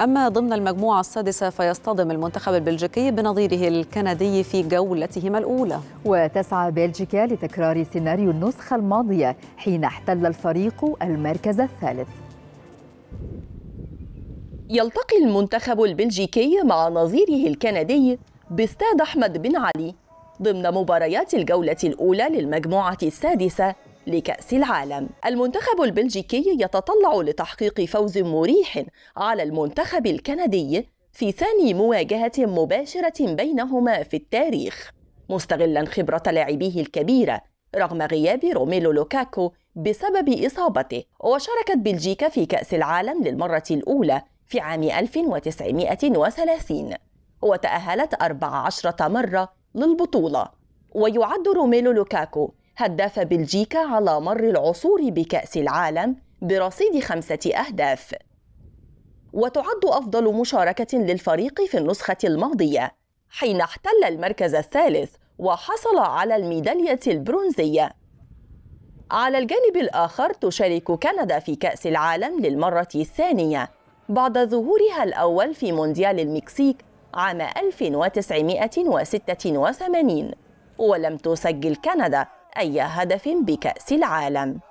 أما ضمن المجموعة السادسة فيصطدم المنتخب البلجيكي بنظيره الكندي في جولتهما الأولى وتسعى بلجيكا لتكرار سيناريو النسخة الماضية حين احتل الفريق المركز الثالث يلتقي المنتخب البلجيكي مع نظيره الكندي باستاد أحمد بن علي ضمن مباريات الجولة الأولى للمجموعة السادسة لكأس العالم المنتخب البلجيكي يتطلع لتحقيق فوز مريح على المنتخب الكندي في ثاني مواجهة مباشرة بينهما في التاريخ مستغلا خبرة لاعبيه الكبيرة رغم غياب روميلو لوكاكو بسبب إصابته وشاركت بلجيكا في كأس العالم للمرة الأولى في عام 1930 وتأهلت 14 مرة للبطولة ويعد روميلو لوكاكو هداف بلجيكا على مر العصور بكأس العالم برصيد خمسة أهداف وتعد أفضل مشاركة للفريق في النسخة الماضية حين احتل المركز الثالث وحصل على الميدالية البرونزية على الجانب الآخر تشارك كندا في كأس العالم للمرة الثانية بعد ظهورها الأول في مونديال المكسيك عام 1986 ولم تسجل كندا أي هدف بكأس العالم